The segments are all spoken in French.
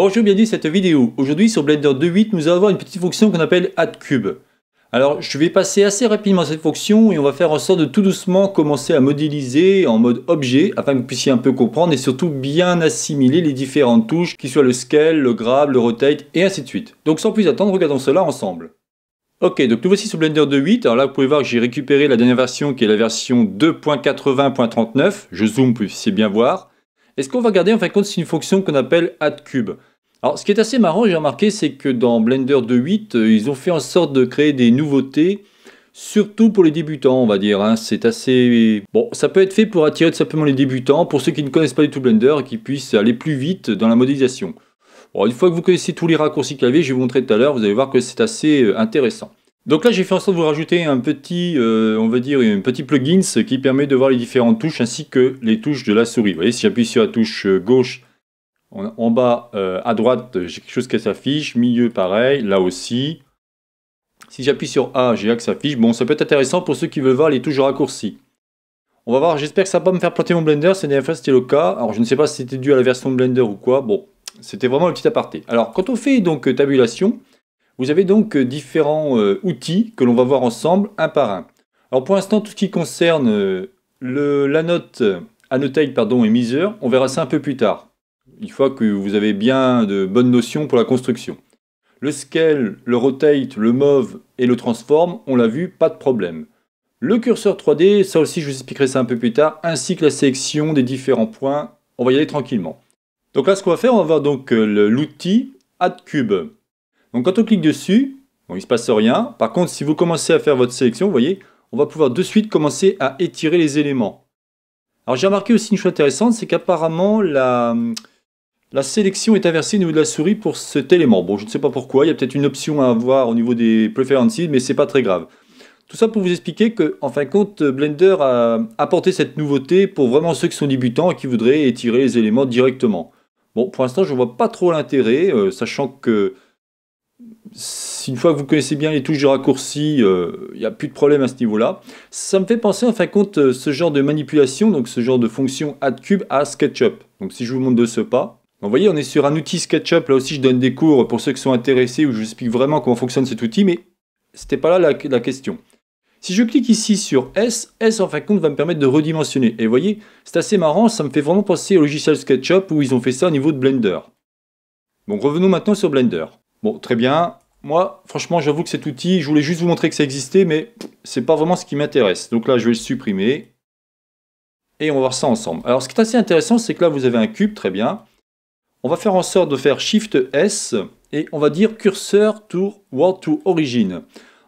Bonjour, bienvenue dans cette vidéo. Aujourd'hui sur Blender 2.8, nous allons avoir une petite fonction qu'on appelle AddCube. Alors, je vais passer assez rapidement à cette fonction et on va faire en sorte de tout doucement commencer à modéliser en mode objet afin que vous puissiez un peu comprendre et surtout bien assimiler les différentes touches, qui soient le scale, le grab, le rotate et ainsi de suite. Donc sans plus attendre, regardons cela ensemble. Ok, donc nous voici sur Blender 2.8. Alors là, vous pouvez voir que j'ai récupéré la dernière version qui est la version 2.80.39. Je zoome, vous puissiez bien voir. Et ce qu'on va garder en fin de compte, c'est une fonction qu'on appelle AddCube. Alors, ce qui est assez marrant, j'ai remarqué, c'est que dans Blender 2.8, euh, ils ont fait en sorte de créer des nouveautés, surtout pour les débutants, on va dire. Hein. C'est assez... Bon, ça peut être fait pour attirer tout simplement les débutants, pour ceux qui ne connaissent pas du tout Blender, et qui puissent aller plus vite dans la modélisation. Bon, une fois que vous connaissez tous les raccourcis clavier, je vais vous montrer tout à l'heure, vous allez voir que c'est assez euh, intéressant. Donc là, j'ai fait en sorte de vous rajouter un petit, euh, on va dire, un petit plugins qui permet de voir les différentes touches ainsi que les touches de la souris. Vous voyez, si j'appuie sur la touche gauche, en, bas, euh, à droite, euh, j'ai quelque chose qui s'affiche. Milieu, pareil. Là aussi. Si j'appuie sur A, j'ai A qui s'affiche. Bon, ça peut être intéressant pour ceux qui veulent voir les touches raccourcies. On va voir, j'espère que ça va pas me faire planter mon Blender. C'est dernière fois, c'était le cas. Alors, je ne sais pas si c'était dû à la version Blender ou quoi. Bon, c'était vraiment le petit aparté. Alors, quand on fait donc euh, tabulation, vous avez donc différents outils que l'on va voir ensemble un par un. Alors pour l'instant, tout ce qui concerne la note, annotate pardon, et miseur, on verra ça un peu plus tard une fois que vous avez bien de bonnes notions pour la construction. Le scale, le rotate, le move et le transform, on l'a vu, pas de problème. Le curseur 3D, ça aussi je vous expliquerai ça un peu plus tard, ainsi que la sélection des différents points, on va y aller tranquillement. Donc là ce qu'on va faire, on va voir donc euh, l'outil Add Cube. Donc quand on clique dessus, il ne se passe rien. Par contre, si vous commencez à faire votre sélection, vous voyez, on va pouvoir de suite commencer à étirer les éléments. Alors j'ai remarqué aussi une chose intéressante, c'est qu'apparemment la, la sélection est inversée au niveau de la souris pour cet élément. Bon, je ne sais pas pourquoi, il y a peut-être une option à avoir au niveau des preferences, mais c'est pas très grave. Tout ça pour vous expliquer que, en fin de compte, Blender a apporté cette nouveauté pour vraiment ceux qui sont débutants et qui voudraient étirer les éléments directement. Bon, pour l'instant, je ne vois pas trop l'intérêt, euh, sachant que une fois que vous connaissez bien les touches de raccourci, euh, il n'y a plus de problème à ce niveau-là. Ça me fait penser en fin de compte euh, ce genre de manipulation, donc ce genre de fonction add cube à SketchUp. Donc si je vous montre de ce pas, vous voyez, on est sur un outil SketchUp. Là aussi, je donne des cours pour ceux qui sont intéressés où je vous explique vraiment comment fonctionne cet outil, mais ce n'était pas là la, question. Si je clique ici sur S, S en fin de compte va me permettre de redimensionner. Et vous voyez, c'est assez marrant, ça me fait vraiment penser au logiciel SketchUp où ils ont fait ça au niveau de Blender. Bon, revenons maintenant sur Blender. Bon, très bien. Moi, franchement, j'avoue que cet outil, je voulais juste vous montrer que ça existait, mais c'est pas vraiment ce qui m'intéresse. Donc là, je vais le supprimer. Et on va voir ça ensemble. Alors, ce qui est assez intéressant, c'est que là, vous avez un cube, très bien. On va faire en sorte de faire Shift S et on va dire curseur tour World to Origin.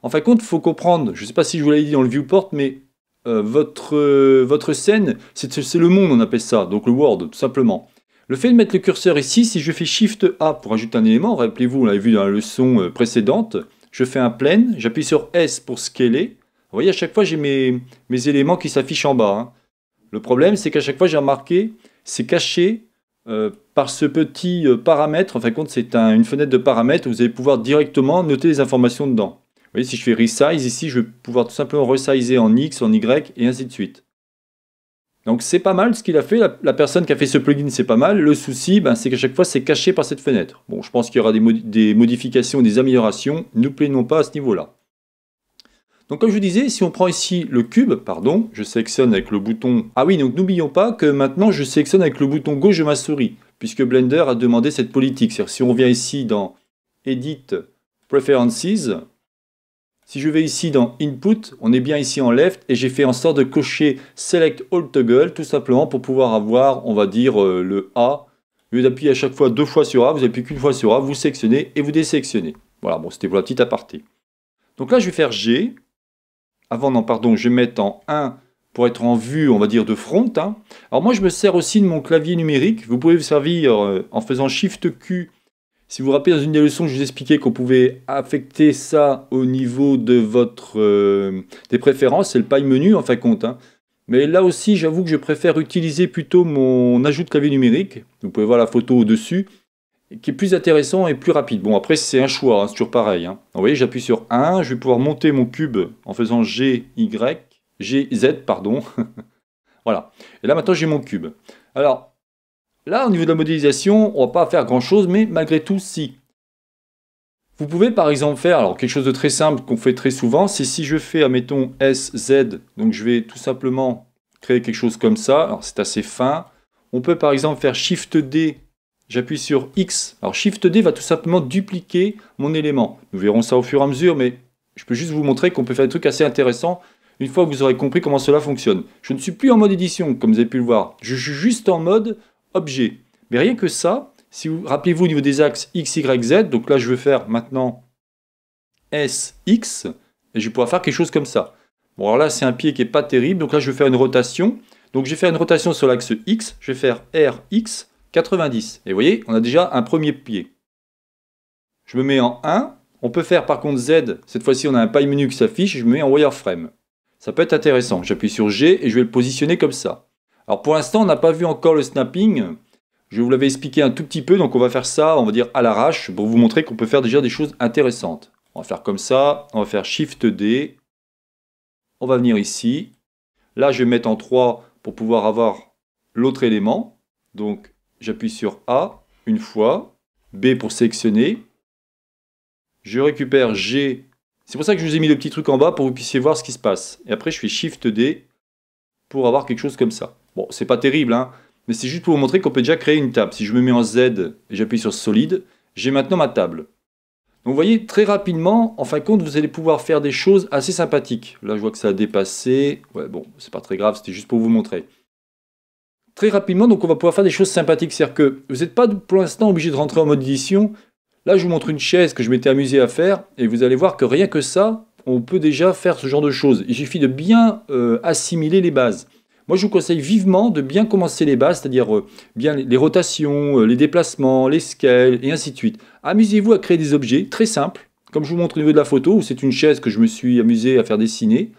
En fin de compte, il faut comprendre, je ne sais pas si je vous l'avais dit dans le viewport, mais euh, votre, euh, votre scène, c'est le monde, on appelle ça, donc le World, tout simplement. Le fait de mettre le curseur ici, si je fais Shift A pour ajouter un élément, rappelez-vous, on l'avait vu dans la leçon euh, précédente, je fais un plane, j'appuie sur S pour scaler. Vous voyez, à chaque fois, j'ai mes, mes, éléments qui s'affichent en bas. Hein. Le problème, c'est qu'à chaque fois, j'ai remarqué, c'est caché euh, par ce petit euh, paramètre, en fin de compte, c'est une fenêtre de paramètres où vous allez pouvoir directement noter les informations dedans. Vous voyez, si je fais resize ici, je vais pouvoir tout simplement resizer en X, en Y et ainsi de suite. Donc c'est pas mal ce qu'il a fait, la, personne qui a fait ce plugin c'est pas mal, le souci ben, c'est qu'à chaque fois c'est caché par cette fenêtre. Bon je pense qu'il y aura des, modifications, des améliorations, nous plaignons pas à ce niveau là. Donc comme je vous disais, si on prend ici le cube, pardon, je sélectionne avec le bouton... Ah oui, donc n'oublions pas que maintenant je sélectionne avec le bouton gauche de ma souris, puisque Blender a demandé cette politique. C'est-à-dire si on vient ici dans Edit Preferences, si je vais ici dans Input, on est bien ici en left et j'ai fait en sorte de cocher Select All Toggle tout simplement pour pouvoir avoir, on va dire, euh, le A. Au lieu d'appuyer à chaque fois deux fois sur A, vous appuyez qu'une fois sur A, vous sélectionnez et vous désélectionnez. Voilà, bon, c'était pour la petite aparté. Donc là, je vais faire G, avant, non, pardon, je vais mettre en 1 pour être en vue, on va dire, de front. Hein. Alors moi, je me sers aussi de mon clavier numérique. Vous pouvez vous servir euh, en faisant Shift Q. Si vous vous rappelez, dans une des leçons, je vous expliquais qu'on pouvait affecter ça au niveau de votre, euh, des préférences. C'est le paille menu, en fin de compte. Hein. Mais là aussi, j'avoue que je préfère utiliser plutôt mon ajout de clavier numérique. Vous pouvez voir la photo au-dessus qui est plus intéressant et plus rapide. Bon, après, c'est un choix, hein, c'est toujours pareil. Hein. Vous voyez, j'appuie sur 1, je vais pouvoir monter mon cube en faisant G, Y, G, Z, pardon. voilà. Et là, maintenant, j'ai mon cube. Alors, là, au niveau de la modélisation, on ne va pas faire grand-chose, mais malgré tout, si. Vous pouvez, par exemple, faire alors, quelque chose de très simple qu'on fait très souvent, c'est si je fais, admettons, S, Z, donc je vais tout simplement créer quelque chose comme ça. Alors, c'est assez fin. On peut, par exemple, faire Shift D j'appuie sur X. Alors Shift D va tout simplement dupliquer mon élément. Nous verrons ça au fur et à mesure, mais je peux juste vous montrer qu'on peut faire des trucs assez intéressants une fois que vous aurez compris comment cela fonctionne. Je ne suis plus en mode édition, comme vous avez pu le voir. Je suis juste en mode objet. Mais rien que ça, si vous rappelez-vous au niveau des axes X, Y, Z, donc là je veux faire maintenant S, X, et je vais pouvoir faire quelque chose comme ça. Bon alors là c'est un pied qui n'est pas terrible, donc là je vais faire une rotation. Donc je vais faire une rotation sur l'axe X, je vais faire R, X, 90. Et vous voyez, on a déjà un premier pied. Je me mets en 1. On peut faire par contre Z. Cette fois-ci, on a un paille menu qui s'affiche. Je me mets en wireframe. Ça peut être intéressant. J'appuie sur G et je vais le positionner comme ça. Alors pour l'instant, on n'a pas vu encore le snapping. Je vous l'avais expliqué un tout petit peu, donc on va faire ça, on va dire à l'arrache, pour vous montrer qu'on peut faire déjà des choses intéressantes. On va faire comme ça, on va faire Shift D. On va venir ici. Là, je vais mettre en 3 pour pouvoir avoir l'autre élément. Donc j'appuie sur A une fois, B pour sélectionner, je récupère G, c'est pour ça que je vous ai mis le petit truc en bas pour que vous puissiez voir ce qui se passe. Et après je fais Shift D pour avoir quelque chose comme ça. Bon, c'est pas terrible, hein, mais c'est juste pour vous montrer qu'on peut déjà créer une table. Si je me mets en Z et j'appuie sur solide, j'ai maintenant ma table. Donc vous voyez, très rapidement, en fin de compte, vous allez pouvoir faire des choses assez sympathiques. Là, je vois que ça a dépassé. Ouais, bon, c'est pas très grave, c'était juste pour vous montrer très rapidement, donc on va pouvoir faire des choses sympathiques. C'est-à-dire que vous n'êtes pas pour l'instant obligé de rentrer en mode édition. Là, je vous montre une chaise que je m'étais amusé à faire, et vous allez voir que rien que ça, on peut déjà faire ce genre de choses. Il suffit de bien euh, assimiler les bases. Moi, je vous conseille vivement de bien commencer les bases, c'est-à-dire euh, bien les rotations, euh, les déplacements, les scales, et ainsi de suite. Amusez-vous à créer des objets très simples, comme je vous montre au niveau de la photo, où c'est une chaise que je me suis amusé à faire dessiner.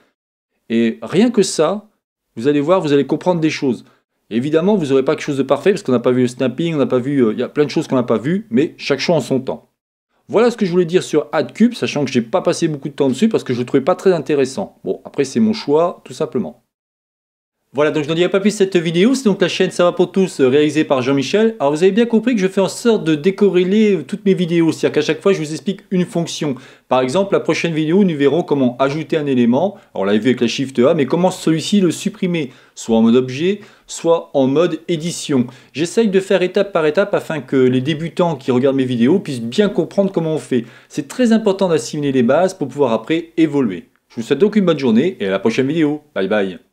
Et rien que ça, vous allez voir, vous allez comprendre des choses. Évidemment, vous n'aurez pas quelque chose de parfait parce qu'on n'a pas vu le snapping, on n'a pas vu, euh, il y a plein de choses qu'on n'a pas vu, mais chaque choix en son temps. Voilà ce que je voulais dire sur AdCube, sachant que j'ai pas passé beaucoup de temps dessus parce que je le trouvais pas très intéressant. Bon, après c'est mon choix, tout simplement. Voilà, donc je n'en dirai pas plus cette vidéo, c'est donc la chaîne Ça va pour tous euh, réalisée par Jean-Michel. Alors vous avez bien compris que je fais en sorte de décorréler euh, toutes mes vidéos, c'est-à-dire qu'à chaque fois je vous explique une fonction. Par exemple, la prochaine vidéo, nous verrons comment ajouter un élément, alors on l'avait vu avec la Shift A, mais comment celui-ci le supprimer, soit en mode objet, soit en mode édition. J'essaye de faire étape par étape afin que les débutants qui regardent mes vidéos puissent bien comprendre comment on fait. C'est très important d'assimiler les bases pour pouvoir après évoluer. Je vous souhaite donc une bonne journée et à la prochaine vidéo. Bye bye